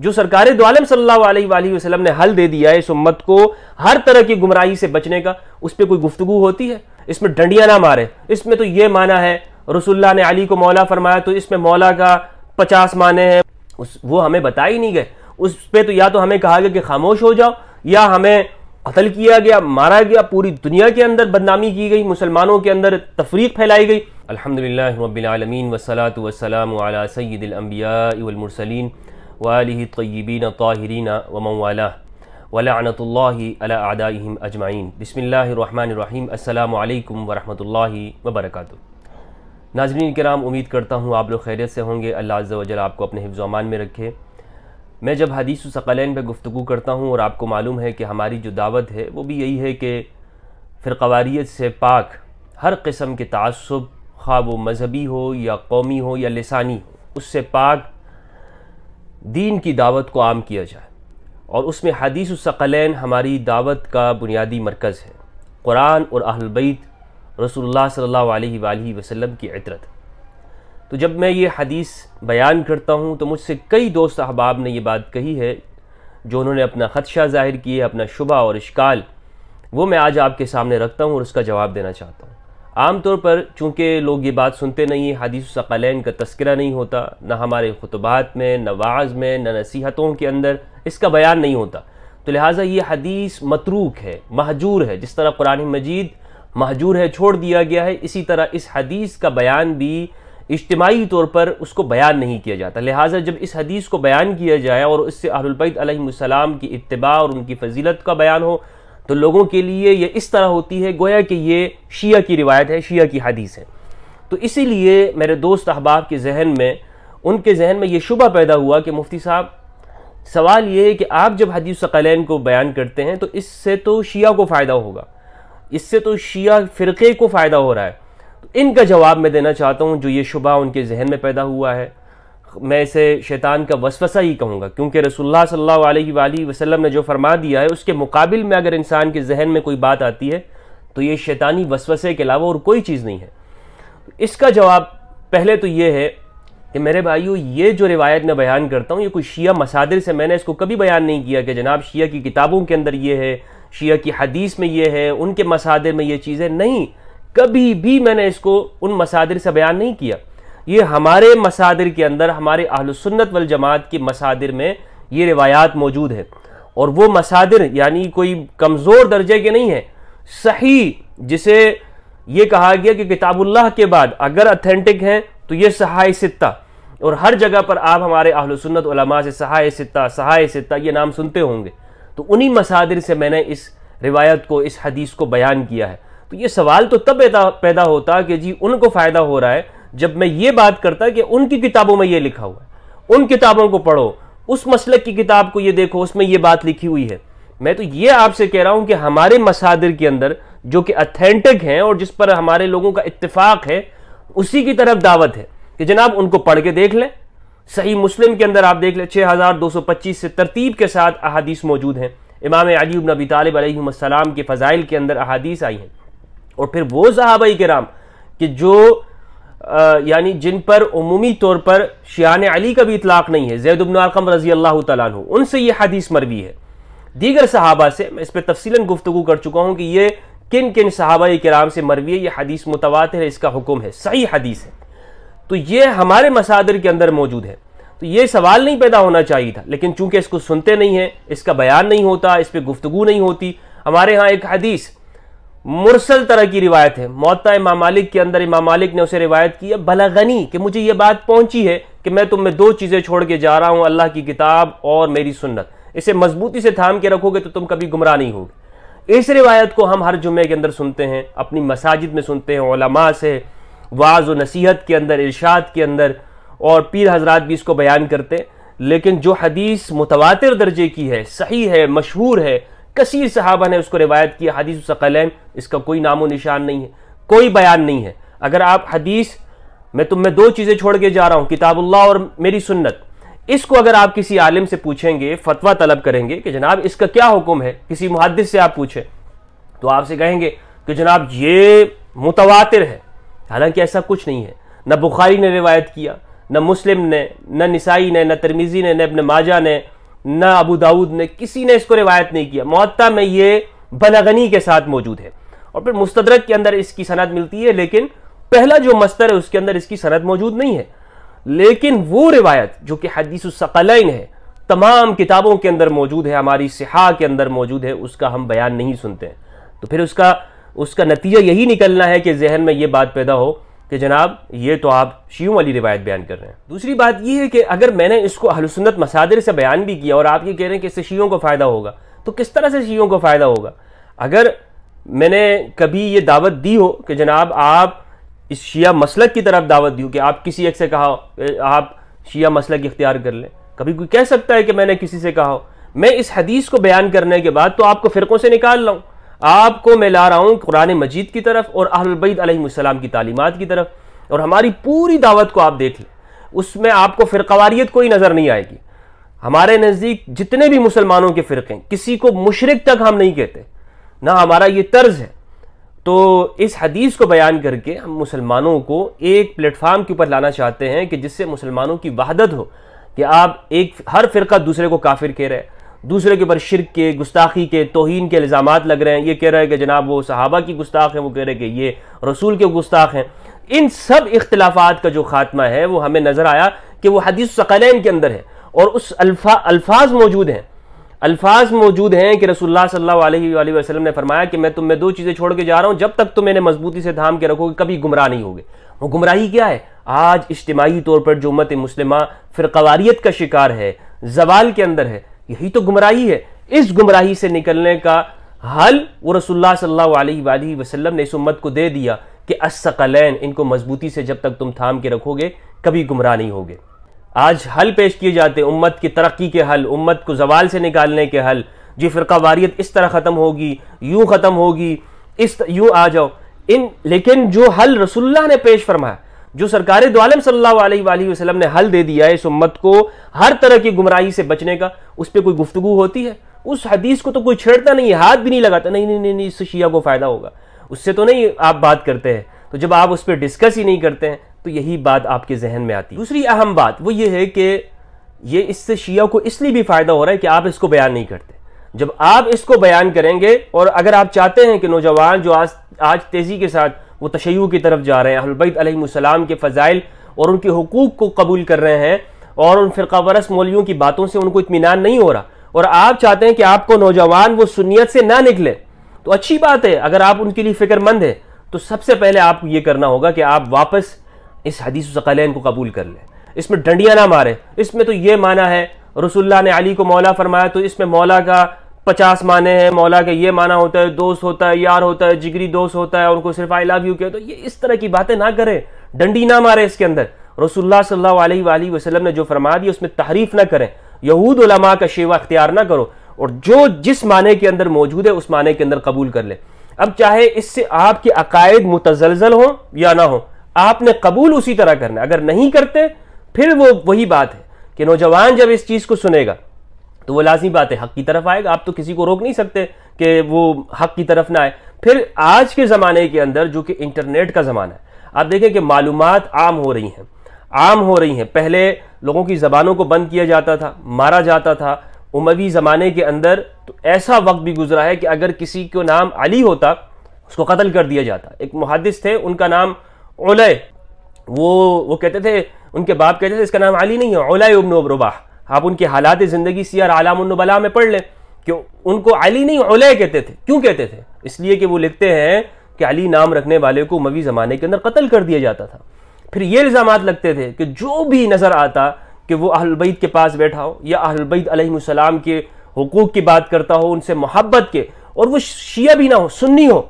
जो सरकार दोआलम सल्लाम ने हल दे दिया है इस उम्मत को हर तरह की गुमराही से बचने का उस पर कोई गुफ्तगु होती है इसमें डंडिया ना मारे इसमें तो ये माना है रसुल्ला ने अली को मौला फरमाया तो इसमें मौला का पचास माने हैं उस वो हमें बता ही नहीं गए उस पर तो या तो हमें कहा गया कि खामोश हो जाओ या हमें कतल किया गया मारा गया पूरी दुनिया के अंदर बदनामी की गई मुसलमानों के अंदर तफरीक फैलाई गई अलहमदिल्ला वसलात वसलम वसलाम सैदम्बियामरसलिन أعدائهم أجمعين ताहरीन الله الرحمن الرحيم अजमाइन عليكم ورحمة الله وبركاته नाजरीन कराम उम्मीद करता हूँ आप लोग खैरियत से होंगे अल्लाह वजल आपको अपने अमान में रखे मैं जब हदीस सकलैन पर गुफ्तु करता हूँ और आपको मालूम है कि हमारी जो दावत है वो भी यही है कि फ़िरवारीत से पाक हर किस्म के तसब खा वो मजहबी हो या कौमी हो या लसानी हो उससे पाक दीन की दावत को आम किया जाए और उसमें हदीस सकलैन हमारी दावत का बुनियादी मरकज़ है कुरान और अहलबैत रसोल्ला सल्ला अलैहि की इतरत तो जब मैं ये हदीस बयान करता हूँ तो मुझसे कई दोस्त अहबाब ने ये बात कही है जो उन्होंने अपना ख़दशा ज़ाहिर किया अपना शुबा और इश्काल वो मैं आज आपके सामने रखता हूँ और उसका जवाब देना चाहता हूँ आमतौर पर चूँकि लोग ये बात सुनते नहीं हदीस सकलैन का तस्करा नहीं होता ना हमारे खुतबात में न वाज़ में न नसीहतों के अंदर इसका बयान नहीं होता तो लिहाजा ये हदीस मतरूक है महजूर है जिस तरह कुरान मजीद महजूर है छोड़ दिया गया है इसी तरह इस हदीस का बयान भी इज्तमाही तौर पर उसको बयान नहीं किया जाता लिहाजा जब इस हदीस को बयान किया जाए और इससे अहलबैत सलाम की इतबा और उनकी फजीलत का बयान हो तो लोगों के लिए ये इस तरह होती है गोया कि ये शिया की रिवायत है शिया की हदीस है तो इसीलिए मेरे दोस्त अहबाब के जहन में उनके जहन में ये शुबा पैदा हुआ कि मुफ्ती साहब सवाल ये है कि आप जब हदीस कलैन को बयान करते हैं तो इससे तो शिया को फ़ायदा होगा इससे तो शिया फ़िरके को फ़ायदा हो रहा है तो इनका जवाब मैं देना चाहता हूँ जो ये शुबा उनके जहन में पैदा हुआ है मैं इसे शैतान का वसवसा ही कहूँगा क्योंकि रसोल्ला सल्ला वसलम ने जो फरमा दिया है उसके मुकाबल में अगर इंसान के जहन में कोई बात आती है तो ये शैतानी वसवसे के अलावा और कोई चीज़ नहीं है इसका जवाब पहले तो ये है कि मेरे भाइयों ये जो रिवायत मैं बयान करता हूँ ये कोई शिया मसादिर से मैंने इसको कभी बयान नहीं किया कि जनाब शिया की किताबों के अंदर ये है शिया की हदीस में ये है उनके मसादिर में ये चीज़ें नहीं कभी भी मैंने इसको उन मसादिर से बयान नहीं किया ये हमारे मसादिर के अंदर हमारे आहलसन्नत वल जमात के मसादिर में ये रिवायात मौजूद है और वो मसादिर यानी कोई कमज़ोर दर्जे के नहीं है सही जिसे ये कहा गया कि किताबुल्लाह के बाद अगर अथेंटिक हैं तो ये सहाय सित्ता और हर जगह पर आप हमारे सुन्नत से सहाय सित्ता सहाय सित्ता ये नाम सुनते होंगे तो उन्हीं मसादिर से मैंने इस रिवायत को इस हदीस को बयान किया है तो ये सवाल तो तब पैदा होता कि जी उनको फ़ायदा हो रहा है जब मैं ये बात करता कि उनकी किताबों में ये लिखा हुआ है उन किताबों को पढ़ो उस मसलक की किताब को ये देखो उसमें ये बात लिखी हुई है मैं तो ये आपसे कह रहा हूं कि हमारे मसादिर के अंदर जो कि अथेंटिक हैं और जिस पर हमारे लोगों का इत्तेफाक है उसी की तरफ दावत है कि जनाब उनको पढ़ के देख लें सही मुस्लिम के अंदर आप देख लें पच्चीस से तरतीब के साथ अहादीस मौजूद हैं इमाम अलीब नबी तालब के फ़ज़ाइल के अंदर अहादीस आई हैं और फिर वो सहाबाई राम कि जो यानी जिन पर उमूमी तौर पर शियान अली का भी इतलाक नहीं है जैद उबन रजी अल्लाह तु उनसे यह हदीस मरवी है दीगर सहाबा से मैं इस पर तफसीला गुफ्तु कर चुका हूँ कि ये किन किन सहाबा कराम से मरवी है यह हदीस मुतवा है इसका हुक्म है सही हदीस है तो ये हमारे मसादर के अंदर मौजूद है तो ये सवाल नहीं पैदा होना चाहिए था लेकिन चूंकि इसको सुनते नहीं हैं इसका बयान नहीं होता इस पर गुफ्तु नहीं होती हमारे यहाँ एक हदीस मुरसल तरह की रिवायत है मोता इमाम मालिक के अंदर इमाम मालिक ने उसे रिवायत की है बलागनी कि मुझे यह बात पहुंची है कि मैं तुम में दो चीज़ें छोड़ के जा रहा हूँ अल्लाह की किताब और मेरी सुन्नत इसे मजबूती से थाम के रखोगे तो तुम कभी गुमराह नहीं होगे इस रिवायत को हम हर जुमे के अंदर सुनते हैं अपनी मसाजिद में सुनते हैं ओलमा से वाज व नसीहत के अंदर इर्शाद के अंदर और पीर हजरात भी इसको बयान करते लेकिन जो हदीस मुतवा दर्जे की है सही है मशहूर है कसीर साहबा ने उसको रिवायत किया हदीस सकलैन इसका कोई नामो निशान नहीं है कोई बयान नहीं है अगर आप हदीस मैं तुम मैं दो चीज़ें छोड़ के जा रहा हूँ किताबुल्लाह और मेरी सुन्नत इसको अगर आप किसी आलिम से पूछेंगे फतवा तलब करेंगे कि जनाब इसका क्या हुक्म है किसी मुहदस से आप पूछें तो आपसे कहेंगे कि जनाब ये मुतवातिर है हालांकि ऐसा कुछ नहीं है ना बुखारी ने रिवायत किया न मुस्लिम ने ना निसाई ने न तरमीज़ी ने ना अपने माजा ने ना अबू दाऊद ने किसी ने इसको रिवायत नहीं किया मुत्ता में ये बनागनी के साथ मौजूद है और फिर मुस्तरक के अंदर इसकी सनत मिलती है लेकिन पहला जो मस्तर है उसके अंदर इसकी सनत मौजूद नहीं है लेकिन वो रिवायत जो कि हदीसलैन है तमाम किताबों के अंदर मौजूद है हमारी सिहा के अंदर मौजूद है उसका हम बयान नहीं सुनते हैं तो फिर उसका उसका नतीजा यही निकलना है कि जहन में ये बात पैदा हो कि जनाब ये तो आप शीयों वाली रिवायत बयान कर रहे हैं दूसरी बात यह है कि अगर मैंने इसको अहलसन्नत मसादर से बयान भी किया और आप ये कह रहे हैं कि इससे शीयों को फ़ायदा होगा तो किस तरह से शीयों को फ़ायदा होगा अगर मैंने कभी ये दावत दी हो कि जनाब आप इस शिया मसलक की तरफ दावत दी हो कि आप किसी एक से कहा हो आप शिया मसलक इख्तियार कर लें कभी कोई कह सकता है कि मैंने किसी से कहा हो मैं इस हदीस को बयान करने के बाद तो आपको फ़िरक़ों से निकाल लाऊँ आपको मैं ला रहा हूं कुरान मजीद की तरफ और अहलबईदलाम की तालीमत की तरफ और हमारी पूरी दावत को आप देख लें उसमें आपको फ़िरकवारीत कोई नज़र नहीं आएगी हमारे नज़दीक जितने भी मुसलमानों के फ़िरक़े किसी को मुशरक तक हम नहीं कहते ना हमारा ये तर्ज है तो इस हदीस को बयान करके हम मुसलमानों को एक प्लेटफार्म के ऊपर लाना चाहते हैं कि जिससे मुसलमानों की वहादत हो कि आप एक हर फ़िरका दूसरे को काफिर कह रहे हैं दूसरे के ऊपर शिरक के गुस्ताखी के तोहन के इल्ज़ाम लग रहे हैं ये कह रहा है कि जनाब वो सहाबा की गुस्ताख हैं वो कह रहे हैं कि ये रसूल के गुस्ताख हैं इन सब इख्तलाफात का जो खात्मा है वो हमें नज़र आया कि वो हदीस सकलैन के अंदर है और उस अल्फा अल्फाज मौजूद हैं अल्फाज मौजूद हैं कि रसुल्ला सल्ला वसलम ने फरमाया कि मैं तुम मैं दो चीज़ें छोड़ के जा रहा हूँ जब तक तुम मैंने मजबूती से थाम के रखोगे कभी गुमराह नहीं होगे वो गुमराही क्या है आज इज्तमाही तौर पर जो उम्मत मुस्लिमा फिरकवारीत का शिकार है जवाल के अंदर है यही तो गुमराही है इस गुमराही से निकलने का हल वो रसुल्ला सल्लल्लाहु वसल्लम ने इस उम्मत को दे दिया कि असकलैन इनको मजबूती से जब तक तुम थाम के रखोगे कभी गुमराह नहीं होगे आज हल पेश किए जाते उम्मत की तरक्की के हल उम्मत को जवाल से निकालने के हल जी फ़िरका वारियत इस तरह ख़त्म होगी यूं ख़त्म होगी इस यूं आ जाओ इन लेकिन जो हल रसुल्ला ने पेश फरमाया जो सरकार दो सल्हसम ने हल दे दिया है इस उम्मत को हर तरह की गुमराही से बचने का उस पर कोई गुफ्तु होती है उस हदीस को तो कोई छेड़ता नहीं हाथ भी नहीं लगाता नहीं नहीं नहीं, नहीं इससे शिया को फ़ायदा होगा उससे तो नहीं आप बात करते हैं तो जब आप उस पर डिस्कस ही नहीं करते हैं तो यही बात आपके जहन में आती है दूसरी अहम बात वो ये है कि ये इससे शिया को इसलिए भी फ़ायदा हो रहा है कि आप इसको बयान नहीं करते जब आप इसको बयान करेंगे और अगर आप चाहते हैं कि नौजवान जो आज आज तेज़ी के साथ वो तशैयू की तरफ जा रहे हैं अहलबैत के फ़ज़ाइल और उनके हकूक़ को कबूल कर रहे हैं और उन फिर वरस मौलियों की बातों से उनको इतमान नहीं हो रहा और आप चाहते हैं कि आपको नौजवान वो सुनीत से ना निकले तो अच्छी बात है अगर आप उनके लिए फ़िक्रमंद हैं तो सबसे पहले आपको ये करना होगा कि आप वापस इस हदीस सकलैन को कबूल कर लें इसमें डंडियाँ ना मारें इसमें तो ये माना है रसुल्ला ने अली को मौला फरमाया तो इसमें मौला का पचास माने हैं मौला के ये माना होता है दोस्त होता है यार होता है जिगरी दोस्त होता है उनको सिर्फ आई लव यू कहते तो ये इस तरह की बातें ना करें डंडी ना मारे इसके अंदर रसुल्ला सल्लल्लाहु ने जो फरमा दिया उसमें तहरीफ ना करें यहूद उलमा का शेवा अख्तियार ना करो और जो जिस माने के अंदर मौजूद है उस माने के अंदर कबूल कर ले अब चाहे इससे आपके अकायद मुतजलजल हो या ना हो आपने कबूल उसी तरह करना अगर नहीं करते फिर वो वही बात है कि नौजवान जब इस चीज़ को सुनेगा तो वो लाजमी बात है हक की तरफ आएगा आप तो किसी को रोक नहीं सकते कि वो हक की तरफ ना आए फिर आज के ज़माने के अंदर जो कि इंटरनेट का ज़माना है आप देखें कि मालूम आम हो रही हैं आम हो रही हैं पहले लोगों की ज़बानों को बंद किया जाता था मारा जाता था उमवी ज़माने के अंदर तो ऐसा वक्त भी गुजरा है कि अगर किसी को नाम अली होता उसको कत्ल कर दिया जाता एक मुहदस थे उनका नाम ओलय वो वो कहते थे उनके बाप कहते थे इसका नाम अली नहीं है ओलय उबन रबाह आप उनकी हालात ज़िंदगी सियार आलामबला में पढ़ लें कि उनको अली नहीं उलय कहते थे क्यों कहते थे इसलिए कि वो लिखते हैं कि अली नाम रखने वाले को मवी ज़माने के अंदर कत्ल कर दिया जाता था फिर ये इल्ज़ाम लगते थे कि जो भी नज़र आता कि वो अहलबैद के पास बैठा हो या अहलबैद अहलबैतम के हकूक़ की बात करता हो उनसे मोहब्बत के और वो शिया भी ना हो सुन्नी हो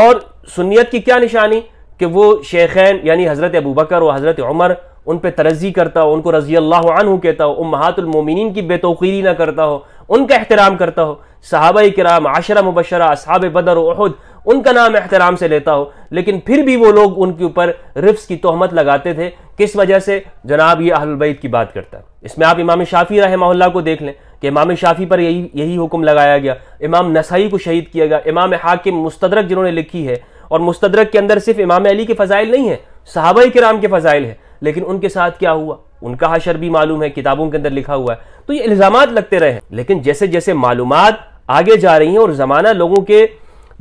और सुन्नीत की क्या निशानी कि वो शेखैन यानी हज़रत अबू बकर और हज़रत उमर उन पर तरजी करता हो उनको रजी अल्लाह कहता हो उमहातुलमोमिन की बेतौकीरी ना करता हो उनका एहतराम करता हो सहाबा कराम आशरा मुबशरा असहाब बदर उहद उनका नाम एहतराम से लेता हो लेकिन फिर भी वो लोग उनके ऊपर रिफ्स की तहमत लगाते थे किस वजह से जनाब ये अहलबैद की बात करता इसमें आप इमाम शाफ़ी मोहल्ला को देख लें कि इमाम शाफ़ी पर यही यही हुक्म लगाया गया इमाम नसाई को शहीद किया गया इमाम हाकिम मुस्तरक जिन्होंने लिखी है और मुस्तरक के अंदर सिर्फ इमाम अली के फ़ज़ाइल नहीं है साहब कराम के फ़ज़ाइल है लेकिन उनके साथ क्या हुआ उनका हशर भी मालूम है किताबों के अंदर लिखा हुआ है तो ये इल्ज़ाम लगते रहे लेकिन जैसे जैसे मालूम आगे जा रही हैं और ज़माना लोगों के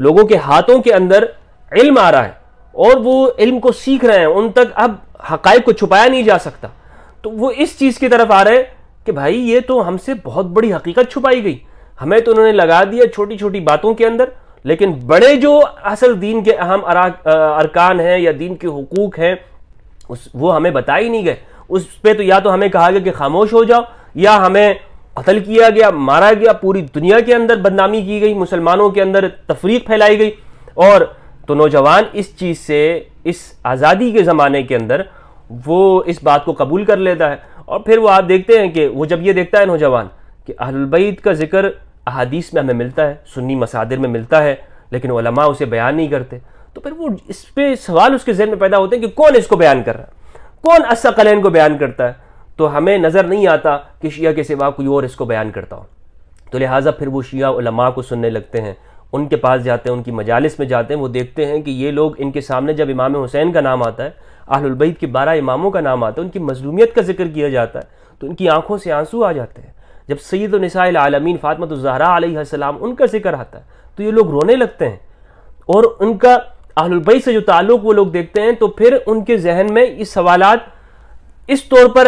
लोगों के हाथों के अंदर इल्म आ रहा है और वो इल्म को सीख रहे हैं उन तक अब हक़ को छुपाया नहीं जा सकता तो वो इस चीज़ की तरफ आ रहे हैं कि भाई ये तो हमसे बहुत बड़ी हकीकत छुपाई गई हमें तो उन्होंने लगा दिया छोटी छोटी बातों के अंदर लेकिन बड़े जो असल दीन के अहम अरकान हैं या दीन के हकूक हैं उस वो हमें बता ही नहीं गए उस पर तो या तो हमें कहा गया कि खामोश हो जाओ या हमें कतल किया गया मारा गया पूरी दुनिया के अंदर बदनामी की गई मुसलमानों के अंदर तफरीक फैलाई गई और तो नौजवान इस चीज़ से इस आज़ादी के ज़माने के अंदर वो इस बात को कबूल कर लेता है और फिर वो आप देखते हैं कि वो जब ये देखता है नौजवान कि अहलबैद का जिक्र अहादीस में हमें मिलता है सुन्नी मसादिर में मिलता है लेकिन उलमा उसे बयान नहीं करते तो फिर वो इस पर सवाल उसके जहन में पैदा होते हैं कि कौन इसको बयान कर रहा है कौन असकलैन को बयान करता है तो हमें नज़र नहीं आता कि शिया के सिवा कोई और इसको बयान करता हो तो लिहाजा फिर वो शिया उलमा को सुनने लगते हैं उनके पास जाते हैं उनकी मजालस में जाते हैं वो देखते हैं कि ये लोग इनके सामने जब इमाम हुसैन का नाम आता है आहलबैद के बारह इमामों का नाम आता है उनकी मजलूमियत का जिक्र किया जाता है तो उनकी आंखों से आंसू आ जाते हैं जब सैद आलमीन फ़ातमत जहरा सलाम उनका जिक्र आता है तो ये लोग रोने लगते हैं और उनका अहलबई से जो ताल्लुक वो लोग देखते हैं तो फिर उनके जहन में ये सवाल इस तौर पर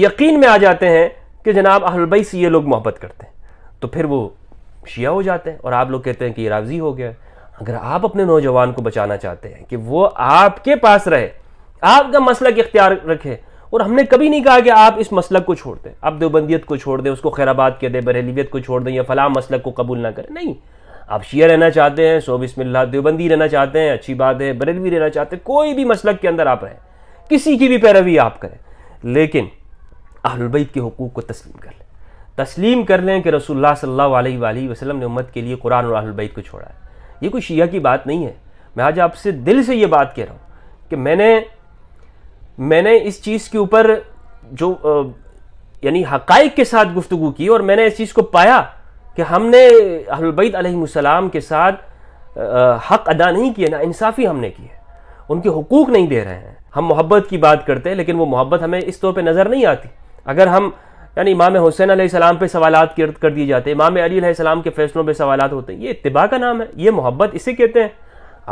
यकीन में आ जाते हैं कि जनाब अहलबई से ये लोग मोहब्बत करते हैं तो फिर वो शिया हो जाते हैं और आप लोग कहते हैं कि ये राजी हो गया अगर आप अपने नौजवान को बचाना चाहते हैं कि वो आपके पास रहे आपका मसलक इख्तियार रखे और हमने कभी नहीं कहा कि आप इस मसलक को छोड़ दें आप देवबंदियत को छोड़ दें उसको खैराबाद कह दें बरेलीवियत को छोड़ दें या फला मसलक को कबूल ना करें नहीं आप शिया रहना चाहते हैं सो बिस्मिल्ला देवबंदी रहना चाहते हैं अच्छी बात है बरेलवी रहना चाहते हैं कोई भी मसलक के अंदर आप रहें किसी की भी पैरवी आप करें लेकिन अहलबैत के हकूक़ को तस्लीम कर लें तस्लीम कर लें कि रसोल्ला सल्ला वसलम ने उम्मत के लिए कुरान और अहलबैत को छोड़ा है ये कोई शिया की बात नहीं है मैं आज आपसे दिल से ये बात कह रहा हूँ कि मैंने मैंने इस चीज़ के ऊपर जो यानी हकाइक के साथ गुफ्तु की और मैंने इस चीज़ को पाया कि हमने अहलबैत आसमाम के साथ हक अदा नहीं किया ना इंसाफ़ी हमने की है उनके हकूक़ नहीं दे रहे हैं हम मोहब्बत की बात करते हैं लेकिन वो मोहब्बत हमें इस तौर पे नज़र नहीं आती अगर हम यानी इमाम हुसैन आसमाम पे सवाल कर दिए जाते हैं इमाम अलीसम के फ़ैसलों पे सवाल होते हैं ये इतबा का नाम है ये मोहब्बत इसे कहते हैं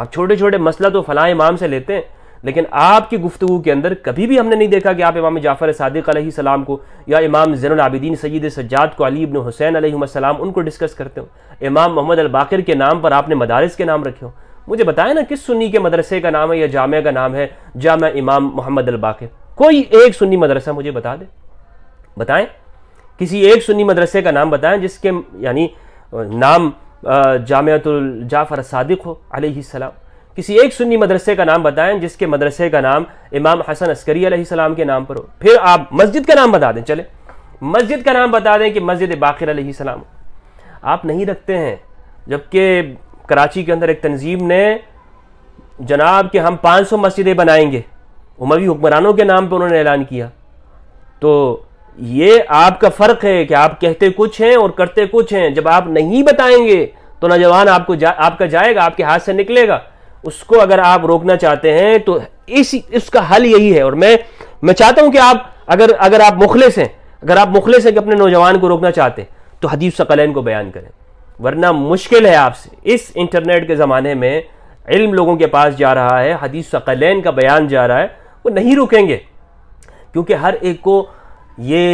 आप छोटे छोटे मसला तो फ़लाँ इमाम से लेते हैं लेकिन आपकी गुफ्तु के अंदर कभी भी हमने नहीं देखा कि आप इमाम जाफ़र सदक सलाम को या इमाम जैनआबिदीन सैद सज्जाद को अली इबन हुसैन सलाम उनको डिस्कस करते हो इमाम मोहम्मद अलबाकर के नाम पर आपने मदारस के नाम रखे हो मुझे बताएं ना किस सुन्नी के मदरसे का नाम है या जामे का नाम है जाम इमाम मोहम्मद अलबाकर कोई एक सुन्नी मदरसा मुझे बता दे बताएं किसी एक सुन्नी मदरसे का नाम बताएं जिसके यानी नाम जामतुल जाफ़र सदक हो सलाम किसी एक सुन्नी मदरसे का नाम बताएं जिसके मदरसे का नाम इमाम हसन अस्करी सलाम के नाम पर हो फिर आप मस्जिद का नाम बता दें चले मस्जिद का नाम बता दें कि मस्जिद बाखिर सलाम आप नहीं रखते हैं जबकि कराची के अंदर एक तंजीम ने जनाब कि हम 500 मस्जिदें बनाएंगे उमवी हुक्मरानों के नाम पर उन्होंने ऐलान किया तो ये आपका फ़र्क है कि आप कहते कुछ हैं और करते कुछ हैं जब आप नहीं बताएंगे तो नौजवान आपको जा, आपका जाएगा आपके हाथ से निकलेगा उसको अगर आप रोकना चाहते हैं तो इस इसका हल यही है और मैं मैं चाहता हूं कि आप अगर अगर आप मुखलिस हैं अगर आप मुखलिस हैं कि अपने नौजवान को रोकना चाहते हैं तो हदीब सकलैन को बयान करें वरना मुश्किल है आपसे इस इंटरनेट के ज़माने में इल्म लोगों के पास जा रहा है हदीस सकलैन का बयान जा रहा है वो नहीं रुकेंगे क्योंकि हर एक को ये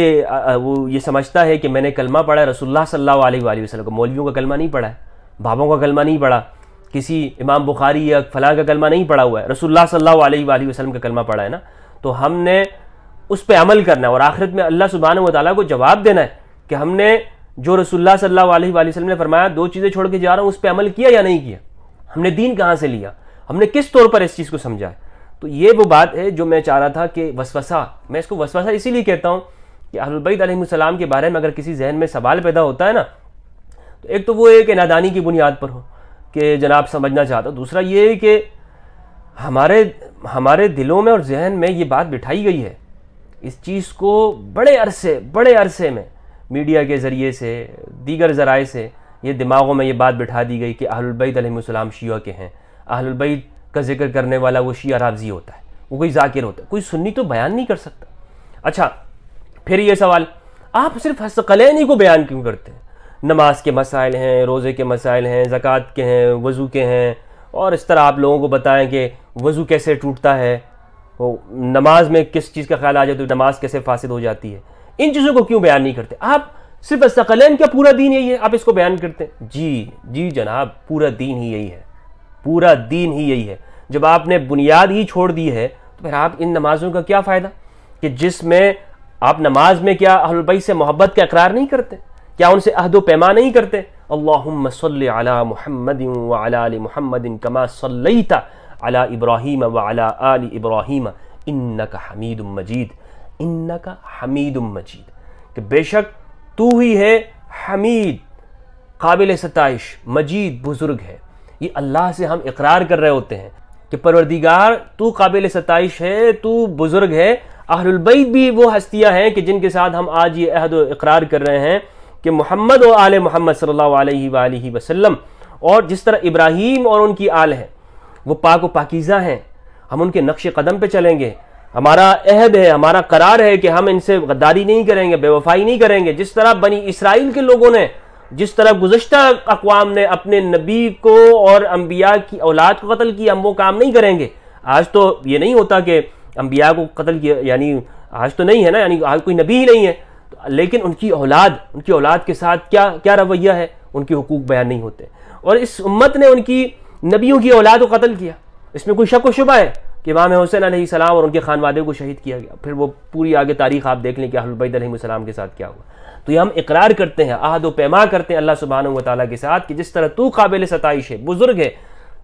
वो ये समझता है कि मैंने कलमा पढ़ा है रसुल्ला सल्ला वसलम को मौलवियों का कलमा नहीं पढ़ा है बाबों का कलमा नहीं पढ़ा किसी इमाम बुखारी या फलां का कलमा नहीं पड़ा हुआ है रसुल्ला सल्ला वसलम का कलमा पड़ा है ना तो हमने उस पर अमल करना है और आखिरत में अल्लाह सुबहान वाली को जवाब देना है कि हमने जो रसुल्ला सल्ला वसलम ने फरमाया दो चीज़ें छोड़ के जा रहा हूँ उस पर अमल किया या नहीं किया हमने दीन कहाँ से लिया हमने किस तौर पर इस चीज़ को समझा है तो ये वो बात है जो मैं चाह रहा था कि वसवसा मैं इसको वसवसा इसीलिए कहता हूँ कि अहलबैत के बारे में अगर किसी जहन में सवाल पैदा होता है ना तो एक तो वो एक नादानी की बुनियाद पर हो के जनाब समझना चाहता हूँ दूसरा ये है कि हमारे हमारे दिलों में और जहन में ये बात बिठाई गई है इस चीज़ को बड़े अरसे बड़े अरसे में मीडिया के ज़रिए से दीगर ज़राए से ये दिमागों में ये बात बिठा दी गई कि अहलबैतम शिया के हैं अहलबैत का जिक्र करने वाला वो शिया रावजी होता है वो कोई जाकिर होता है कोई सुन्नी तो बयान नहीं कर सकता अच्छा फिर ये सवाल आप सिर्फ हस्तकलैनी को बयान क्यों करते हैं नमाज के मसाइल हैं रोज़े के मसाइल हैं ज़क़़त के हैं वज़ू के हैं और इस तरह आप लोगों को बताएं कि वज़ू कैसे टूटता है वो नमाज में किस चीज़ का ख्याल आ जाए तो नमाज कैसे फ़ासद हो जाती है इन चीज़ों को क्यों बयान नहीं करते आप सिर्फ सकलैन का पूरा दिन यही है आप इसको बयान करते हैं जी जी जनाब पूरा दिन ही यही है पूरा दिन ही यही है जब आपने बुनियाद ही छोड़ दी है तो फिर आप इन नमाजों का क्या फ़ायदा कि जिसमें आप नमाज में क्या अहलबई से मोहब्बत का इकरार नहीं करते क्या उनसे अहदो पैमा नहीं करते अल्लाहुम्म अला मुहम्मदिन व अला आलि मुहम्मदिन अला इब्राहीम व अला आलि इब्राहीम इन्नका हमीदुम मजीद इन्नका हमीदुम मजीद कि बेशक तू ही है हमीद काबिल सतश मजीद बुज़ुर्ग है ये अल्लाह से हम इकरार कर रहे होते हैं कि परवरदिगार तू काबिल सतश है तू बुज़ुर्ग है अहलबैत भी वो हस्तियाँ हैं कि जिनके साथ हम आज ये अहद इकरार कर रहे हैं कि मोहम्मद और आले मोहम्मद सल्लल्लाहु अलैहि वसल्लम और जिस तरह इब्राहिम और उनकी आल है वो पाक व पाकिज़ा हैं हम उनके नक्श कदम पर चलेंगे हमारा अहद है हमारा करार है कि हम इनसे गद्दारी नहीं करेंगे बेवफाई नहीं करेंगे जिस तरह बनी इसराइल के लोगों ने जिस तरह गुजशत अकवाम ने अपने नबी को और अम्बिया की औलाद को कत्ल किया हम वो काम नहीं करेंगे आज तो ये नहीं होता कि अम्बिया को कत्ल किया यानी आज तो नहीं है ना यानी आज कोई नबी ही नहीं है लेकिन उनकी औलाद उनकी औलाद के साथ क्या क्या रवैया है उनके हकूक बयान नहीं होते और इस उम्मत ने उनकी नबियों की औलाद को कत्ल किया इसमें कोई शक व शुबा है कि इमाम हुसैन सलाम और उनके खानवादे को शहीद किया गया फिर वो पूरी आगे तारीख आप देख लें कि अहलबैदलाम के साथ क्या हुआ तो ये हम इकरार करते हैं आहद व पैमा करते हैं अल्लाह सुबहान तला के साथ कि जिस तरह तू काबिल सतश है बुज़ुर्ग है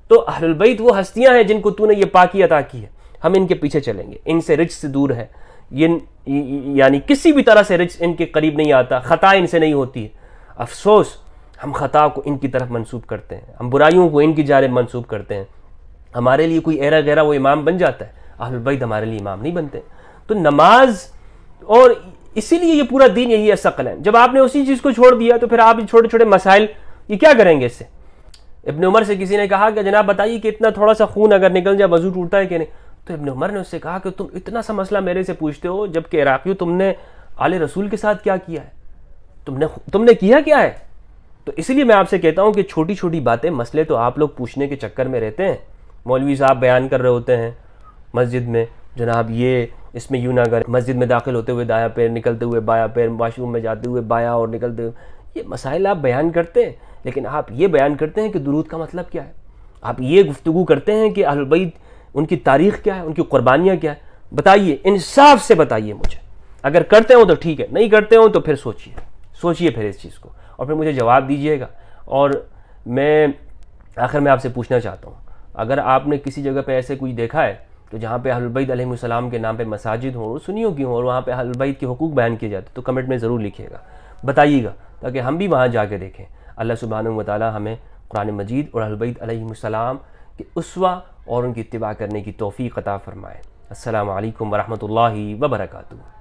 तो अहलबैत वो हस्तियाँ हैं जिनको तूने ये पाकि अता की है हम इनके पीछे चलेंगे इनसे रिच से दूर है ये यानी किसी भी तरह से रिच इनके करीब नहीं आता ख़ता इनसे नहीं होती है अफसोस हम ख़ता को इनकी तरफ मंसूब करते हैं हम बुराइयों को इनकी जानब मंसूब करते हैं हमारे लिए कोई एरा गहरा वो इमाम बन जाता है अहलबैद हमारे लिए इमाम नहीं बनते तो नमाज और इसीलिए ये पूरा दिन यही असल है जब आपने उसी चीज़ को छोड़ दिया तो फिर आप छोटे छोटे मसाइल ये क्या करेंगे इससे इबन उमर से किसी ने कहा कि जनाब बताइए कि इतना थोड़ा सा खून अगर निकल जाए वजू टूटता है कि नहीं तो इबन उमर ने उससे कहा कि तुम इतना सा मसला मेरे से पूछते हो जबकि इराक़ी तुमने आले रसूल के साथ क्या किया है तुमने तुमने किया क्या है तो इसलिए मैं आपसे कहता हूँ कि छोटी छोटी बातें मसले तो आप लोग पूछने के चक्कर में रहते हैं मौलवी साहब बयान कर रहे होते हैं मस्जिद में जनाब ये इसमें यूँ ना करें मस्जिद में दाखिल होते हुए दाया पैर निकलते हुए बाया पैर वाशरूम में जाते हुए बाया और निकलते हुए ये मसाइल आप बयान करते हैं लेकिन आप ये बयान करते हैं कि दुरूद का मतलब क्या है आप ये गुफ्तु करते हैं कि अहलबैत उनकी तारीख क्या है उनकी कुर्बानियाँ क्या है बताइए इंसाफ से बताइए मुझे अगर करते हो तो ठीक है नहीं करते हो तो फिर सोचिए सोचिए फिर इस चीज़ को और फिर मुझे जवाब दीजिएगा और मैं आखिर में आपसे पूछना चाहता हूँ अगर आपने किसी जगह पर ऐसे कुछ देखा है तो जहाँ पे हलबैद सलाम के नाम पे मसाजिद हों और सुनियों की हों और वहाँ पे हलबैद के हकूक़ बयान किए जाते तो कमेंट में ज़रूर लिखिएगा बताइएगा ताकि हम भी वहाँ जाके देखें अल्लाह सुबहान वाली हमें कुरान मजीद और हलबैद सलाम कि उसवा और उनकी इतबा करने की तोफ़ी अता फ़रमाएँ अल्लाम वरहमल वर्का